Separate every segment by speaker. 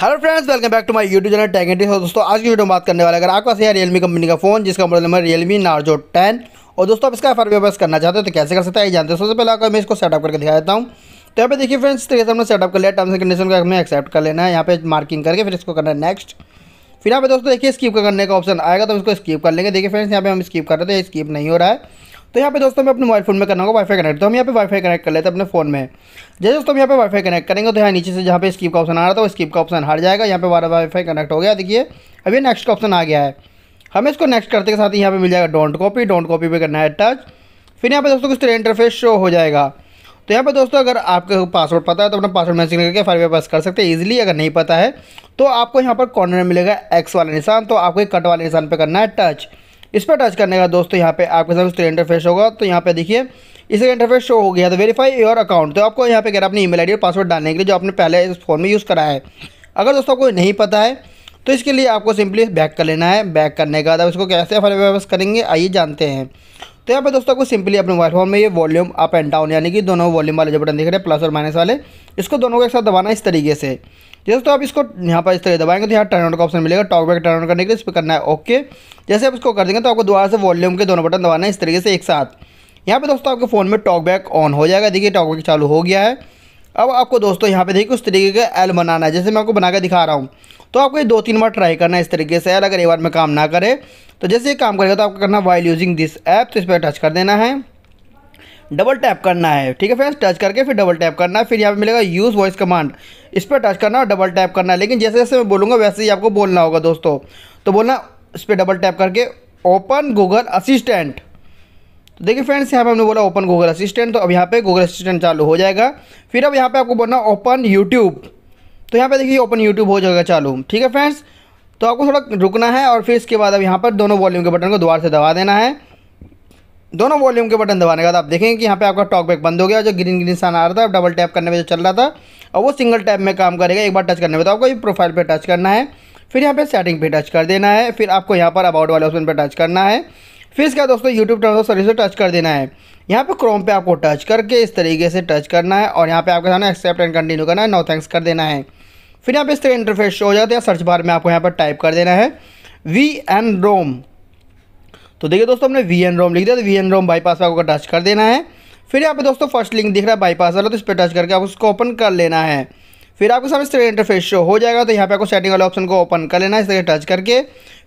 Speaker 1: hello friends welcome back to my YouTube channel Tag Indie दोस्तों आज की video में बात करने वाले अगर आपका यहाँ रियलमी कंपनी का फ़ोन जिसका model number Realme Narzo ten और दोस्तों आप इसका एफ आर करना चाहते हो तो कैसे कर सकते हैं ये जानते हैं सबसे पहले आपको मैं इसको सेटअप करके दिखा देता हूँ तो यहाँ पे देखिए फ्रेंड्स तरीके से हमने सेटअप कर लिया टर्म्स एंड कंडीशन का हमें एक्सेप्ट कर लेना है यहाँ पे मार्किंग करके फिर इसको करना है नेक्स्ट फिर यहाँ पे दोस्तों देखिए स्कीप करने का ऑप्शन आएगा तो हम इसको स्कीप कर लेंगे देखिए फ्रेंड्स यहाँ पे हम स्कीप कर रहे थे स्कीप नहीं हो रहा है तो यहाँ पे दोस्तों हमें अपने मोबाइल फोन में करना होगा वाईफाई कनेक्ट तो हम यहाँ पे वाईफाई कनेक्ट कर लेते हैं अपने फोन में जैसे दोस्तों हम यहाँ पे वाईफाई कनेक्ट करेंगे तो यहाँ नीचे से जहाँ पे स्कीप का ऑप्शन आ रहा था स्कीप का ऑप्शन हार जाएगा यहाँ पे हमारा वाईफाई कनेक्ट हो गया देखिए अभी नेक्स्ट का ऑप्शन आ गया है हमें इसको नेक्स्ट करते के साथ ही यहाँ पे मिल जाएगा डोंट कॉपी डोंट कॉपी पे करना है टच फिर यहाँ पे दोस्तों कुछ तरह इंटरफेस शो हो जाएगा तो यहाँ पे दोस्तों अगर आपके पासवर्ड पता है तो अपना पासवर्ड मैसेज करके फाइव पास कर सकते हैं इजीली अगर नहीं पता है तो आपको यहाँ पर कॉर्नर मिलेगा एक्स वाला निशान तो आपको कट वाले निशान पर करना है टच इस पर टच करने का दोस्तों यहाँ पे आपके सामने स्क्रीन इंटरफेस होगा तो यहाँ पे देखिए इस इंटरफेस शो हो गया तो वेरीफाई योर अकाउंट तो आपको यहाँ पे कह रहा अपनी ईमेल आईडी और पासवर्ड डालने के लिए जो आपने पहले इस फोन में यूज़ करा है अगर दोस्तों कोई नहीं पता है तो इसके लिए आपको सिंपली बैक कर लेना है बैक करने के बाद आप इसको कैसे अपन वापस करेंगे आइए जानते हैं तो यहाँ पर दोस्तों आपको सिंपली अपने मोबाइल फ़ोन में ये वॉल्यूम अप एंड डाउन यानी कि दोनों वॉल्यूम वाले जो बटन दिख रहे हैं प्लस और माइनस वाले इसको दोनों को एक साथ दबाना इस तरीके से दोस्तों आप इसको यहाँ पर इस तरह दबाएंगे तो यहाँ टर्न ऑन का ऑप्शन मिलेगा टॉक बैक टर्न ऑन करने के लिए इस पर करना है ओके जैसे आप इसको कर देंगे तो आपको दोबारा से वॉल्यूम के दोनों बटन दबाना है इस तरीके से एक साथ यहाँ पर दोस्तों आपके फ़ोन में टॉक बैक ऑन हो जाएगा देखिए टॉक बैक चालू हो गया है अब आपको दोस्तों यहाँ पे देखिए उस तरीके का एल बनाना है जैसे मैं आपको बना के दिखा रहा हूँ तो आपको ये दो तीन बार ट्राई करना है इस तरीके से एल अगर एक बार में काम ना करे तो जैसे ये काम करेगा तो आपको करना वाइल यूजिंग दिस ऐप तो इस पर टच कर देना है डबल टैप करना है ठीक है फ्रेंड्स टच करके फिर डबल टैप करना है फिर यहाँ पे मिलेगा यूज़ वॉइस कमांड इस पर टच करना और डबल टैप करना है लेकिन जैसे जैसे मैं बोलूँगा वैसे ही आपको बोलना होगा दोस्तों तो बोलना इस पर डबल टैप करके ओपन गूगल असिस्टेंट तो देखिए फ्रेंड्स यहाँ पे हमने बोला ओपन गूगल असिस्टेंट तो अब यहाँ पे गूगल असिस्टेंट चालू हो जाएगा फिर अब यहाँ पे आपको बोलना ओपन यूट्यूब तो यहाँ पे देखिए ओपन यूट्यूब हो जाएगा चालू ठीक है फ्रेंड्स तो आपको थोड़ा रुकना है और फिर इसके बाद अब यहाँ पर दोनों वॉल्यूम के बटन को दोबारा से दबा देना है दोनों वॉल्यूम के बटन दबाने के बाद आप देखेंगे कि यहाँ पे आपका टॉक बंद हो गया जो ग्रीन ग्रीन सान आ रहा था डबल टैप करने में जो चल रहा था और वो सिंगल टैप में काम करेगा एक बार टच करने में तो आपको ये प्रोफाइल पर टच करना है फिर यहाँ पे सेटिंग पे टच कर देना है फिर आपको यहाँ पर अबाउट वाले ऑप्शन पर टच करना है फिर इसके बाद दोस्तों यूट्यूब टर्म सर्विस से टच कर देना है यहाँ पे क्रोम पे आपको टच करके इस तरीके से टच करना है और यहाँ पे आपके सामने एक्सेप्ट एंड कंटिन्यू करना है नो थैंक्स कर देना है फिर यहाँ पे इस तरह इंटरफेस शो हो जाता है सर्च बार में आपको यहाँ पर टाइप कर देना है वी एन रोम तो देखिए दोस्तों हमने वी एन रोम लिख दिया तो वी एन रोम बाईपास आपको टच कर देना है फिर यहाँ पे दोस्तों फर्स्ट लिंक दिख रहा है बाईपास वाला तो इस पर टच करके आप उसको ओपन कर लेना है फिर आपके सामने इस तरह इंटरफेस शो हो जाएगा तो यहाँ पे आपको सेटिंग वाले ऑप्शन को ओपन कर लेना इस तरह टच करके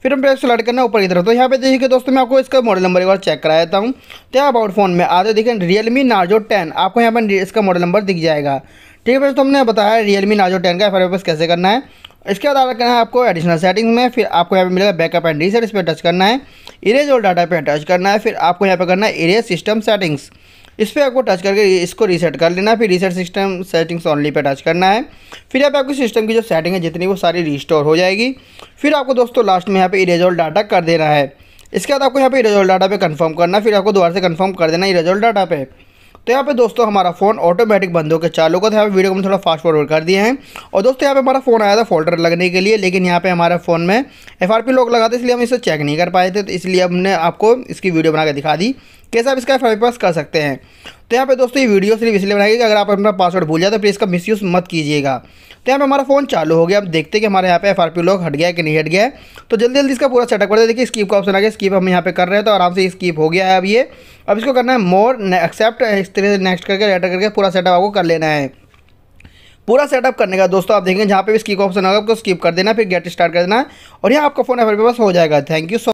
Speaker 1: फिर हम पेज सेलेक्ट करना ऊपर की तरफ तो यहाँ पे देखिए दोस्तों मैं आपको इसका मॉडल नंबर एक बार चेक करा देता हूँ तो यहाँ अबाउट फोन में आते देखें रियलमी नार्जो टेन आपको यहाँ पर इसका मॉडल नंबर दिख जाएगा ठीक है फ्रेंड्स तो हमने बताया रियलमी नार्जो टेन का एफ कैसे करना है इसके बाद आप करना है आपको एडिशनल सेटिंग्स में फिर आपको यहाँ पे मिलेगा बैकअप एंड रीसेट इस पर टच करना है इरेज और डाटा पे टच करना है फिर आपको यहाँ पे करना है इरेज सिस्टम सेटिंग्स इस पर आपको टच करके इसको रीसेट कर लेना फिर रीसेट सिस्टम सेटिंग्स ऑनली पे टच करना है फिर यहाँ पे आपकी सिस्टम की जो सेटिंग है जितनी वो सारी रिस्टोर हो जाएगी फिर आपको दोस्तों लास्ट में यहाँ पे इरेजोल डाटा कर देना है इसके बाद आपको यहाँ पे इरेजोल डाटा पे कन्फर्म करना फिर आपको दोबारा से कन्फर्म कर देना इरेजोल डाटा पे तो यहाँ पे दोस्तों हमारा फ़ोन ऑटोमेटिक बंद होकर चालू होगा तो यहाँ पे वीडियो को हम थोड़ा फास्ट फॉरवर्ड कर दिए हैं और दोस्तों यहाँ पे हमारा फ़ोन आया था फोल्डर लगने के लिए लेकिन यहाँ पे हमारा फ़ोन में एफ आर पी लॉक लगा था इसलिए हम इसे चेक नहीं कर पाए थे तो इसलिए हमने आपको इसकी वीडियो बना दिखा दी कैसे आप इसका पास कर सकते हैं तो यहाँ पे दोस्तों ये वीडियो सिर्फ इसलिए बनाएगी कि अगर आप अपना पासवर्ड भूल जाए तो प्लीज़ इसका मिस मत कीजिएगा तो यहाँ पे हमारा फ़ोन चालू हो गया अब देखते हैं कि हमारे यहाँ पे एफ लॉक हट गया है कि नहीं हट गया है तो जल्दी जल्दी इसका पूरा सेटअप कर देखिए स्कीप का ऑप्शन आ गया स्कीप हम यहाँ पे कर रहे हैं तो आराम से स्कीप हो गया है अब ये अब इसको करना है मोर एक्सेप्ट इस तरह से नेक्स्ट करके लेटर करके पूरा सेटअप आपको कर लेना है पूरा सेटअप करने का दोस्तों आप देखेंगे जहाँ पे भी स्कीप ऑप्शन होगा आपको स्कीप कर देना फिर गेट स्टार्ट कर देना और यहाँ आपका फ़ोन एफ आर हो जाएगा थैंक यू सो